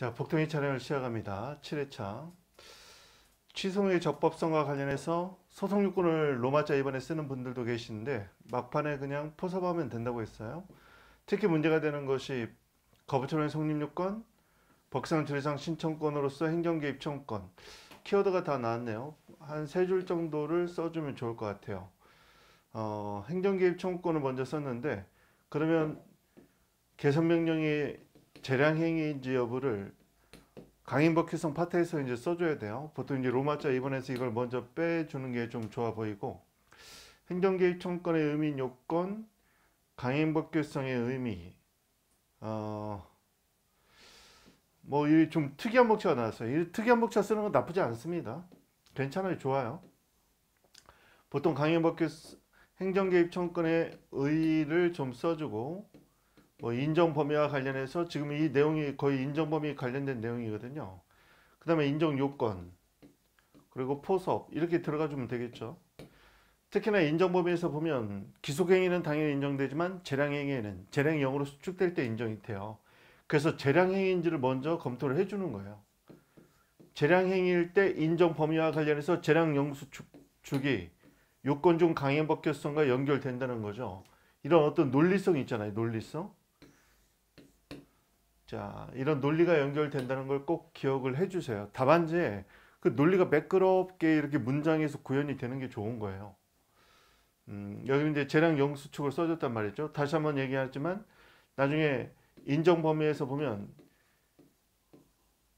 자, 복통이촬영을 시작합니다. 7회차. 취소의 적법성과 관련해서 소송유권을 로마자 입안에 쓰는 분들도 계시는데 막판에 그냥 포섭하면 된다고 했어요. 특히 문제가 되는 것이 거부처분의 성립요건, 법상 질상 신청권으로서 행정개 입청권, 키워드가 다 나왔네요. 한 세 줄 정도를 써주면 좋을 것 같아요. 어, 행정개 입청권을 먼저 썼는데 그러면 개선명령이 재량행위 인지 여부를 강인법규성 파트에서 이제 써줘야 돼요. 보통 이제 로마자 2번에서 이걸 먼저 빼주는 게 좀 좋아 보이고 행정개입 청권의 의미 요건, 강행법규성의 의미 어, 뭐좀 특이한 목차가 나왔어요. 이 특이한 목차 쓰는 건 나쁘지 않습니다. 괜찮아요. 좋아요. 보통 강행법규 행정개입 청권의 의의를 좀 써주고 뭐 인정 범위와 관련해서 지금 이 내용이 거의 인정 범위 관련된 내용이거든요. 그 다음에 인정 요건 그리고 포섭 이렇게 들어가 주면 되겠죠. 특히나 인정 범위에서 보면 기속행위는 당연히 인정되지만 재량행위는 재량형으로 수축될 때 인정이 돼요. 그래서 재량행위인지를 먼저 검토를 해주는 거예요. 재량행위일 때 인정 범위와 관련해서 재량형 수축이 요건 중 강행법규성과 연결된다는 거죠. 이런 어떤 논리성이 있잖아요. 논리성. 자, 이런 논리가 연결된다는 걸 꼭 기억을 해 주세요. 답안지그 논리가 매끄럽게 이렇게 문장에서 구현이 되는 게 좋은 거예요. 음, 여기 이제 재량 영수축을 써줬단 말이죠. 다시 한번 얘기하지만 나중에 인정 범위에서 보면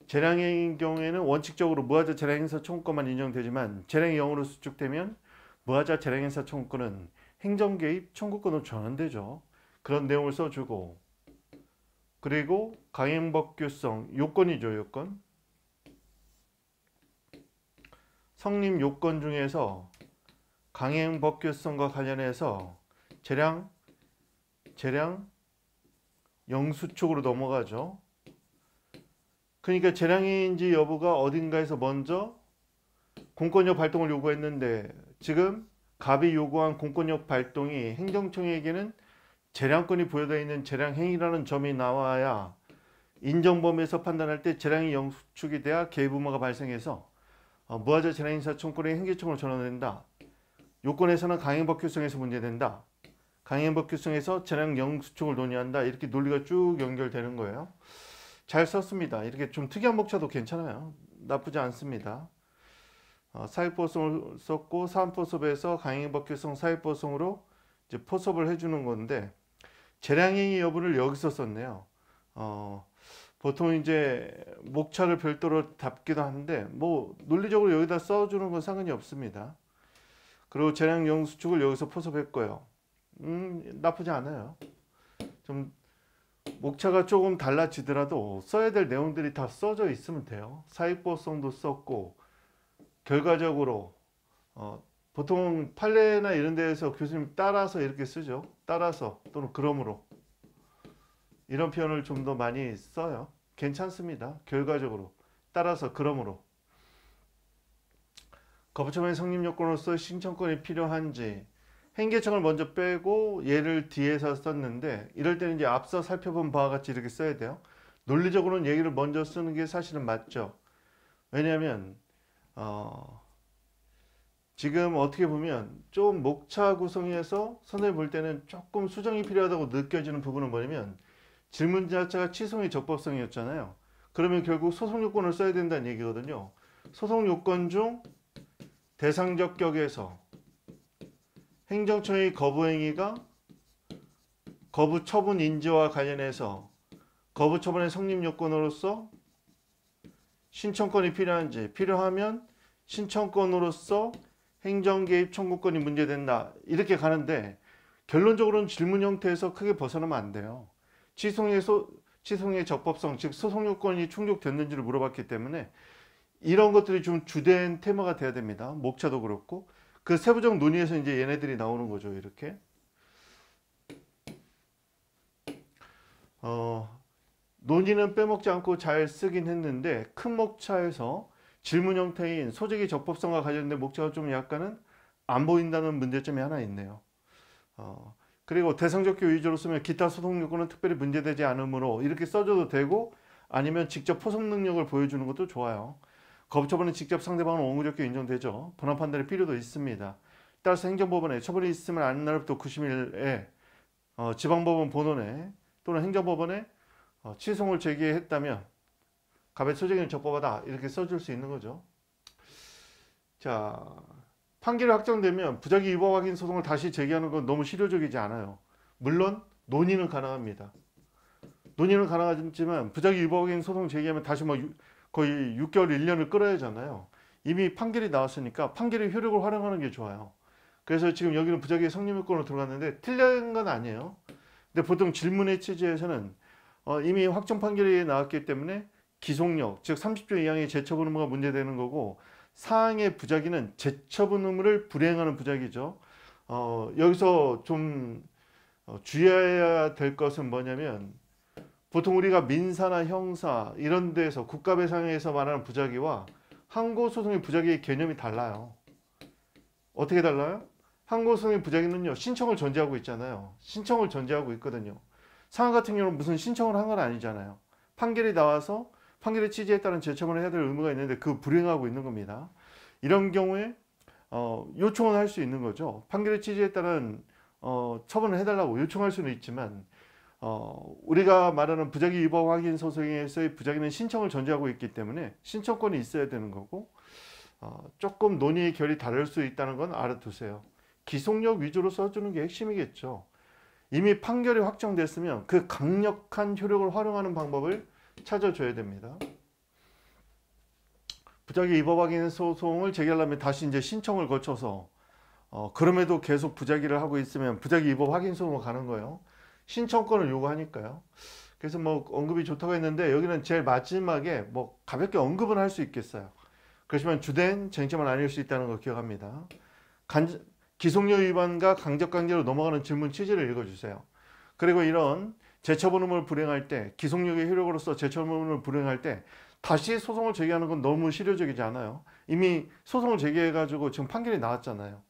재량인 경우에는 원칙적으로 무하자 재량행사 청구권만 인정되지만 재량이 으로 수축되면 무하자 재량행사 청구권은 행정개입 청구권으로 전환되죠. 그런 내용을 써주고 그리고 강행법규성 요건이죠 요건 성립 요건 중에서 강행법규성과 관련해서 재량 재량 영수 쪽으로 넘어가죠 그러니까 재량인지 여부가 어딘가에서 먼저 공권력 발동을 요구했는데 지금 갑이 요구한 공권력 발동이 행정청에게는 재량권이 부여되어 있는 재량행위라는 점이 나와야 인정범위에서 판단할 때 재량이 영축이 돼야 개부모가 입 발생해서 어, 무화자 재량인사 청권의 행계청으로 전환된다. 요건에서는 강행법 규성에서 문제된다. 강행법 규성에서 재량 영수증을 논의한다. 이렇게 논리가 쭉 연결되는 거예요. 잘 썼습니다. 이렇게 좀 특이한 목차도 괜찮아요. 나쁘지 않습니다. 어, 사회보성을 썼고 사안보섭에서 강행법규성 사회보성으로 이제 포섭을 해주는 건데 재량행위 여부를 여기서 썼네요. 어, 보통 이제 목차를 별도로 답기도 하는데 뭐 논리적으로 여기다 써주는 건 상관이 없습니다. 그리고 재량 영수축을 여기서 포섭했고요. 음 나쁘지 않아요. 좀 목차가 조금 달라지더라도 써야 될 내용들이 다 써져 있으면 돼요. 사익보성도 썼고 결과적으로 어, 보통 판례나 이런 데에서 교수님 따라서 이렇게 쓰죠. 따라서 또는 그러므로 이런 표현을 좀 더 많이 써요. 괜찮습니다. 결과적으로 따라서 그러므로 거부청의 성립 요건으로서 신청권이 필요한지 행계청을 먼저 빼고 얘를 뒤에서 썼는데 이럴 때는 이제 앞서 살펴본 바와 같이 이렇게 써야 돼요. 논리적으로는 얘기를 먼저 쓰는 게 사실은 맞죠. 왜냐하면 어, 지금 어떻게 보면 좀 목차 구성에서 선을 볼 때는 조금 수정이 필요하다고 느껴지는 부분은 뭐냐면 질문 자체가 취소의 적법성이었잖아요. 그러면 결국 소송 요건을 써야 된다는 얘기거든요. 소송 요건 중 대상적 격에서 행정청의 거부 행위가 거부 처분 인지와 관련해서 거부 처분의 성립 요건으로서 신청권이 필요한지 필요하면 신청권으로서 행정개입 청구권이 문제된다 이렇게 가는데 결론적으로는 질문 형태에서 크게 벗어나면 안 돼요. 취소의, 소, 취소의 적법성 즉 소송 요건이 충족됐는지를 물어봤기 때문에 이런 것들이 좀 주된 테마가 돼야 됩니다. 목차도 그렇고 그 세부적 논의에서 이제 얘네들이 나오는 거죠. 이렇게 어, 논의는 빼먹지 않고 잘 쓰긴 했는데 큰 목차에서 질문 형태인 소재기 적법성과 관련된 목적가좀 약간은 안 보인다는 문제점이 하나 있네요. 어, 그리고 대상적교 위주로 쓰면 기타 소송 요건은 특별히 문제되지 않으므로 이렇게 써줘도 되고 아니면 직접 포섭 능력을 보여주는 것도 좋아요. 거부처분은 직접 상대방은 원고적교 인정되죠. 본안 판단의 필요도 있습니다. 따라서 행정법원에 처벌이 있으면 아는 날부터 90일에 어, 지방법원 본원에 또는 행정법원에 어, 취송을 제기했다면 값의 소재기는 적법하다 이렇게 써줄 수 있는 거죠. 자 판결이 확정되면 부작위 위법 확인 소송을 다시 제기하는 건 너무 실효적이지 않아요. 물론 논의는 가능합니다. 논의는 가능하지만 부작위 위법 확인 소송 제기하면 다시 뭐 유, 거의 6개월 1년을 끌어야잖아요. 이미 판결이 나왔으니까 판결의 효력을 활용하는 게 좋아요. 그래서 지금 여기는 부작위 성립요건으로 들어갔는데 틀린 건 아니에요. 근데 보통 질문의 취지에서는 어, 이미 확정 판결이 나왔기 때문에 기속력, 즉 30조 이하의 재처분 의무가 문제되는 거고 사항의 부작위는 재처분 의무를 불행하는 부작위죠. 어, 여기서 좀 어, 주의해야 될 것은 뭐냐면 보통 우리가 민사나 형사 이런 데서 국가배상에서 말하는 부작위와 항고소송의 부작위의 개념이 달라요. 어떻게 달라요? 항고소송의 부작위는요. 신청을 전제하고 있잖아요. 신청을 전제하고 있거든요. 상황 같은 경우는 무슨 신청을 한 건 아니잖아요. 판결이 나와서 판결의 취지에 따른 제청을 해야 될 의무가 있는데 그 불행하고 있는 겁니다. 이런 경우에 어, 요청을 할 수 있는 거죠. 판결의 취지에 따른 어, 처분을 해달라고 요청할 수는 있지만 어, 우리가 말하는 부작위 위법 확인 소송에서의 부작위는 신청을 전제하고 있기 때문에 신청권이 있어야 되는 거고 어, 조금 논의의 결이 다를 수 있다는 건 알아두세요. 기속력 위주로 써주는 게 핵심이겠죠. 이미 판결이 확정됐으면 그 강력한 효력을 활용하는 방법을 찾아줘야 됩니다. 부작위 위법확인 소송을 제기하려면 다시 이제 신청을 거쳐서 어, 그럼에도 계속 부작위를 하고 있으면 부작위 위법 확인 소송을 가는 거예요. 신청권을 요구하니까요. 그래서 뭐 언급이 좋다고 했는데 여기는 제일 마지막에 뭐 가볍게 언급은 할 수 있겠어요. 그렇지만 주된 쟁점은 아닐 수 있다는 걸 기억합니다. 간, 기속료 위반과 강적관계로 넘어가는 질문 취지를 읽어주세요. 그리고 이런 재처분을 불행할 때 기속력의 효력으로서 재처분을 불행할 때 다시 소송을 제기하는 건 너무 실효적이지 않아요. 이미 소송을 제기해 가지고 지금 판결이 나왔잖아요.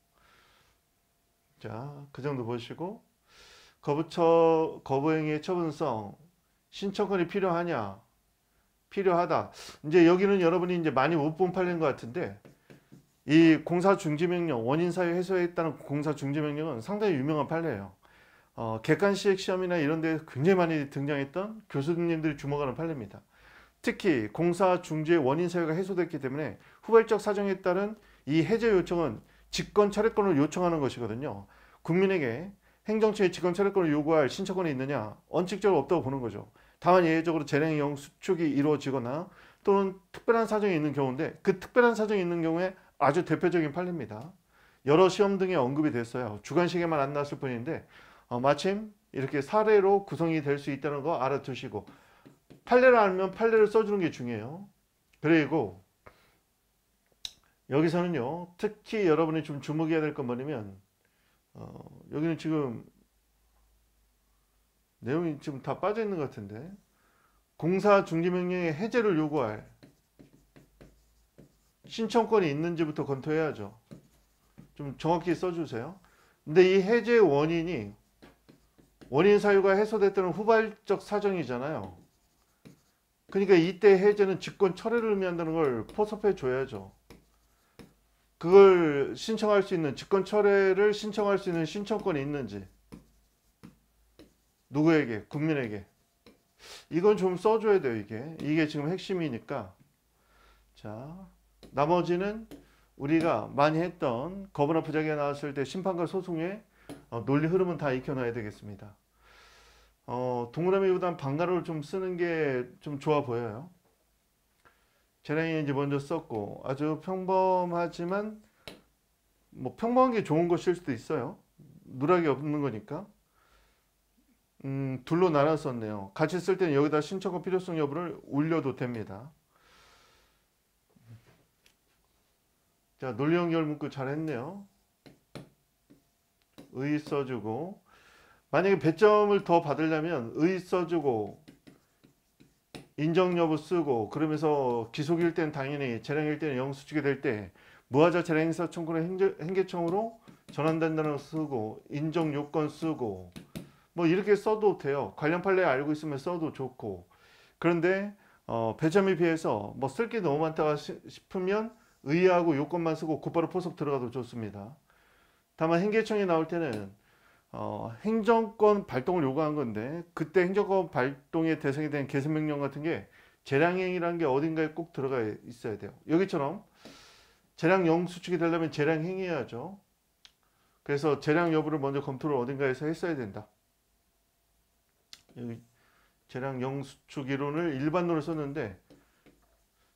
자, 그 정도 보시고 거부처 거부행위의 처분성 신청권이 필요하냐? 필요하다. 이제 여기는 여러분이 이제 많이 못 본 판례인 것 같은데 이 공사 중지 명령 원인 사유 해소에 따른 공사 중지 명령은 상당히 유명한 판례예요. 어, 객관식 시험이나 이런 데 굉장히 많이 등장했던 교수님들이 주목하는 판례입니다. 특히 공사 중지의 원인 사유가 해소됐기 때문에 후발적 사정에 따른 이 해제 요청은 직권 철회권을 요청하는 것이거든요. 국민에게 행정처의 직권 철회권을 요구할 신청권이 있느냐? 원칙적으로 없다고 보는 거죠. 다만 예외적으로 재량이용 수축이 이루어지거나 또는 특별한 사정이 있는 경우인데 그 특별한 사정이 있는 경우에 아주 대표적인 판례입니다. 여러 시험 등에 언급이 됐어요. 주관식에만 안 나왔을 뿐인데 어, 마침 이렇게 사례로 구성이 될 수 있다는 거 알아두시고 판례를 알면 판례를 써주는 게 중요해요. 그리고 여기서는요. 특히 여러분이 좀 주목해야 될 건 뭐냐면 어, 여기는 지금 내용이 지금 다 빠져있는 것 같은데 공사 중지명령의 해제를 요구할 신청권이 있는지부터 검토해야죠. 좀 정확히 써주세요. 근데 이 해제 원인이 원인 사유가 해소됐다는 후발적 사정이잖아요. 그러니까 이때 해제는 직권 철회를 의미한다는 걸 포섭해 줘야죠. 그걸 신청할 수 있는 직권 철회를 신청할 수 있는 신청권이 있는지 누구에게 국민에게 이건 좀 써줘야 돼요 이게 이게 지금 핵심이니까 자 나머지는 우리가 많이 했던 거부나 부작위가 나왔을 때 심판과 소송에 어, 논리 흐름은 다 익혀놔야 되겠습니다. 어, 동그라미보단 방가로를 좀 쓰는 게 좀 좋아 보여요. 재량이 이제 먼저 썼고 아주 평범하지만 뭐 평범한 게 좋은 것일 수도 있어요. 누락이 없는 거니까. 음, 둘로 나눠 썼네요. 같이 쓸 때는 여기다 신청과 필요성 여부를 올려도 됩니다. 자, 논리형 결문구 잘했네요. 의 써주고 만약에 배점을 더 받으려면 의 써주고 인정 여부 쓰고 그러면서 기속일 때는 당연히 재량일 때는 영수증이될 때 무하자 재량행사 청구는 행계청으로 전환된다는 거 쓰고 인정 요건 쓰고 뭐 이렇게 써도 돼요. 관련 판례 알고 있으면 써도 좋고 그런데 어, 배점에 비해서 뭐 쓸 게 너무 많다 싶으면 의하고 요건만 쓰고 곧바로 포섭 들어가도 좋습니다. 다만 행계청이 나올 때는 어, 행정권 발동을 요구한 건데 그때 행정권 발동의 대상이 된 개선명령 같은 게 재량행위라는 게 어딘가에 꼭 들어가 있어야 돼요. 여기처럼 재량영수축이 되려면 재량행위해야죠. 그래서 재량 여부를 먼저 검토를 어딘가에서 했어야 된다. 여기 재량영수축 이론을 일반론을 썼는데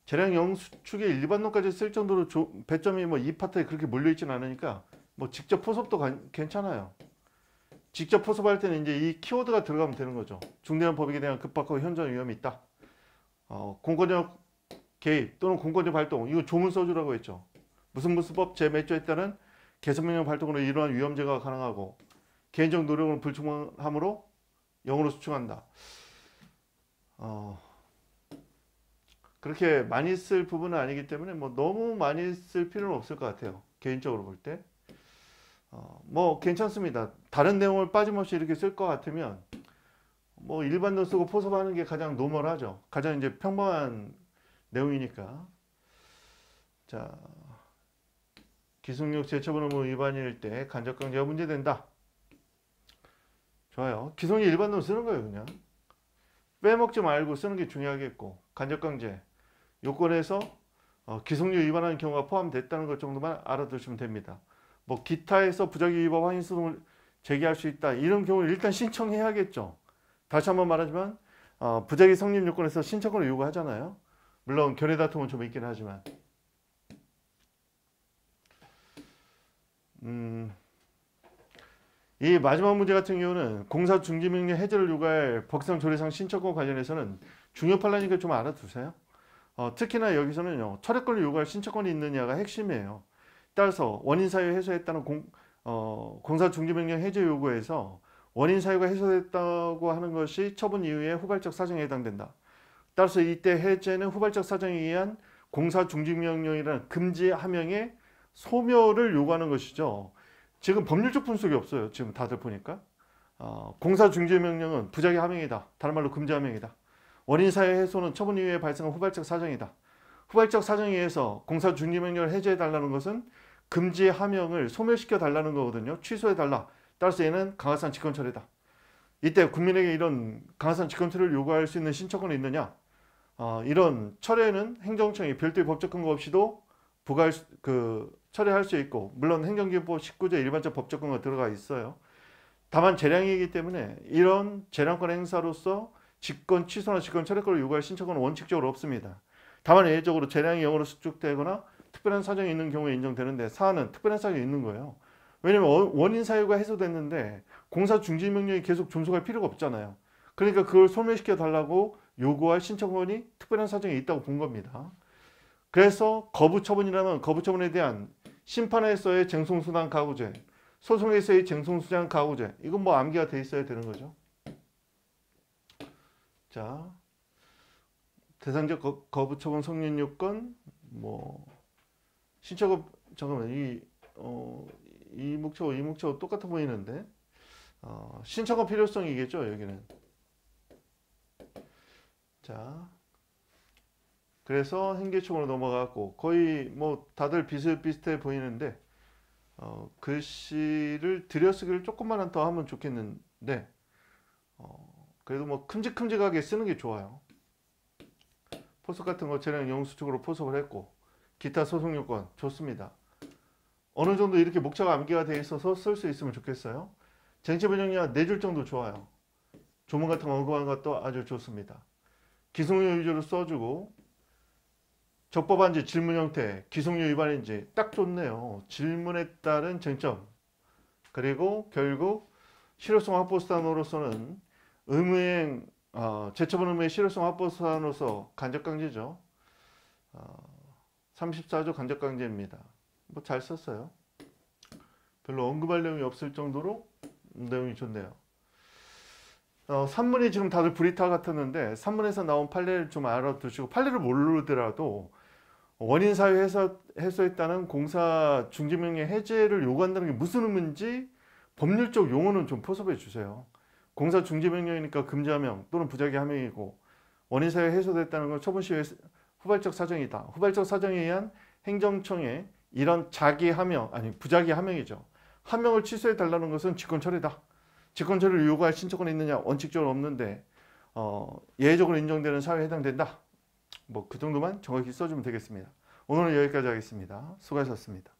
재량영수축의 일반론까지 쓸 정도로 조, 배점이 뭐 이 파트에 그렇게 몰려있진 않으니까 뭐 직접 포섭도 괜찮아요. 직접 포섭할 때는 이제 이 키워드가 들어가면 되는 거죠. 중대한 법익에 대한 급박하고 현저 위험이 있다. 어, 공권력 개입 또는 공권력 발동 이거 조문 써주라고 했죠. 무슨 무슨 법제몇 조에 따른 개선명령 발동으로 이러한 위험 제거가 가능하고 개인적 노력은 불충함으로 영으로 수축한다. 어, 그렇게 많이 쓸 부분은 아니기 때문에 뭐 너무 많이 쓸 필요는 없을 것 같아요. 개인적으로 볼 때. 어, 뭐 괜찮습니다. 다른 내용을 빠짐없이 이렇게 쓸 것 같으면 뭐일반도 쓰고 포섭하는 게 가장 노멀하죠. 가장 이제 평범한 내용이니까. 자, 기승력 제처분호무 뭐 위반일 때 간접강제가 문제된다. 좋아요. 기성이 일반론 쓰는 거예요, 그냥. 빼먹지 말고 쓰는 게 중요하겠고 간접강제 요건에서 어, 기성료 위반하는 경우가 포함됐다는 것 정도만 알아두시면 됩니다. 뭐 기타에서 부작위 위법 환인소송을 제기할 수 있다. 이런 경우는 일단 신청해야겠죠. 다시 한번 말하지만 어, 부작위 성립 요건에서 신청권을 요구하잖아요. 물론 결의 다툼은 좀 있긴 하지만 음, 이 마지막 문제 같은 경우는 공사 중지명령 해제를 요구할 법상 조례상 신청권 관련해서는 중요 판례니까 좀 알아두세요. 어, 특히나 여기서는요. 철회권을 요구할 신청권이 있느냐가 핵심이에요. 따라서 원인 사유 해소했다는 공, 어, 공사 중지 명령 해제 요구에서 원인 사유가 해소됐다고 하는 것이 처분 이후에 후발적 사정에 해당된다. 따라서 이때 해제는 후발적 사정에 의한 공사 중지 명령이라는 금지 함명의 소멸을 요구하는 것이죠. 지금 법률적 분석이 없어요. 지금 다들 보니까. 어, 공사 중지 명령은 부작위 함명이다. 다른 말로 금지 함명이다. 원인 사유 해소는 처분 이후에 발생한 후발적 사정이다. 후발적 사정에 의해서 공사 중지 명령을 해제해 달라는 것은 금지 하명을 소멸시켜 달라는 거거든요. 취소해 달라. 따라서 얘는 강화산 직권철회다. 이때 국민에게 이런 강화산 직권철회를 요구할 수 있는 신청권이 있느냐? 어, 이런 철회는 행정청이 별도의 법적 근거 없이도 부과할 수, 그 철회할 수 있고 물론 행정기법 19조 일반적 법적 근거 들어가 있어요. 다만 재량이기 때문에 이런 재량권 행사로서 직권 취소나 직권 철회권을 요구할 신청은 원칙적으로 없습니다. 다만 예외적으로 재량이 영으로 수축되거나 특별한 사정이 있는 경우에 인정되는데 사안은 특별한 사정이 있는 거예요. 왜냐면 원인 사유가 해소됐는데 공사 중지 명령이 계속 존속할 필요가 없잖아요. 그러니까 그걸 소멸시켜 달라고 요구할 신청원이 특별한 사정이 있다고 본 겁니다. 그래서 거부 처분이라면 거부 처분에 대한 심판에서의 쟁송수당 가구제, 소송에서의 쟁송수당 가구제 이건 뭐 암기가 돼 있어야 되는 거죠. 자, 대상적 거, 거부 처분 성립 요건 뭐 신척업 잠깐만 이, 어, 이 목차고 이 목차고 똑같아 보이는데 어, 신척업 필요성이겠죠 여기는 자 그래서 행계축으로 넘어갔고 거의 뭐 다들 비슷비슷해 보이는데 어, 글씨를 들여쓰기를 조금만 더 하면 좋겠는데 어, 그래도 뭐 큼직큼직하게 쓰는 게 좋아요 포석 같은 거 재량 영수증으로 포석을 했고 기타 소송 요건 좋습니다. 어느 정도 이렇게 목차가 암기가 돼 있어서 쓸 수 있으면 좋겠어요. 쟁취부정리가 4줄 정도 좋아요. 조문 같은 거 언급한 것도 아주 좋습니다. 기승용 위주로 써주고 적법한지 질문 형태, 기승용 위반인지 딱 좋네요. 질문에 따른 쟁점, 그리고 결국 실효성 확보 수단으로서는 의무행, 어, 제처분 의무의 실효성 확보 수단으로서 간접 강제죠. 어, 34조 간접강제입니다. 뭐 잘 썼어요. 별로 언급할 내용이 없을 정도로 내용이 좋네요. 어, 3문이 지금 다들 브리타 같았는데 3문에서 나온 판례를 좀 알아두시고 판례를 모르더라도 원인 사유 해소, 해소했다는 공사 중지명의 해제를 요구한다는 게 무슨 의미인지 법률적 용어는 좀 포섭해 주세요. 공사 중지명령이니까 금지하명 또는 부작위 하명이고 원인 사유 해소됐다는 건 처분 시에 후발적 사정이다. 후발적 사정에 의한 행정청의 이런 자기 하명 아니 부자기 하명이죠. 하명을 취소해 달라는 것은 직권 처리다. 직권 처리를 요구할 신청권이 있느냐? 원칙적으로 없는데 어, 예외적으로 인정되는 사회에 해당된다. 뭐 그 정도만 정확히 써주면 되겠습니다. 오늘은 여기까지 하겠습니다. 수고하셨습니다.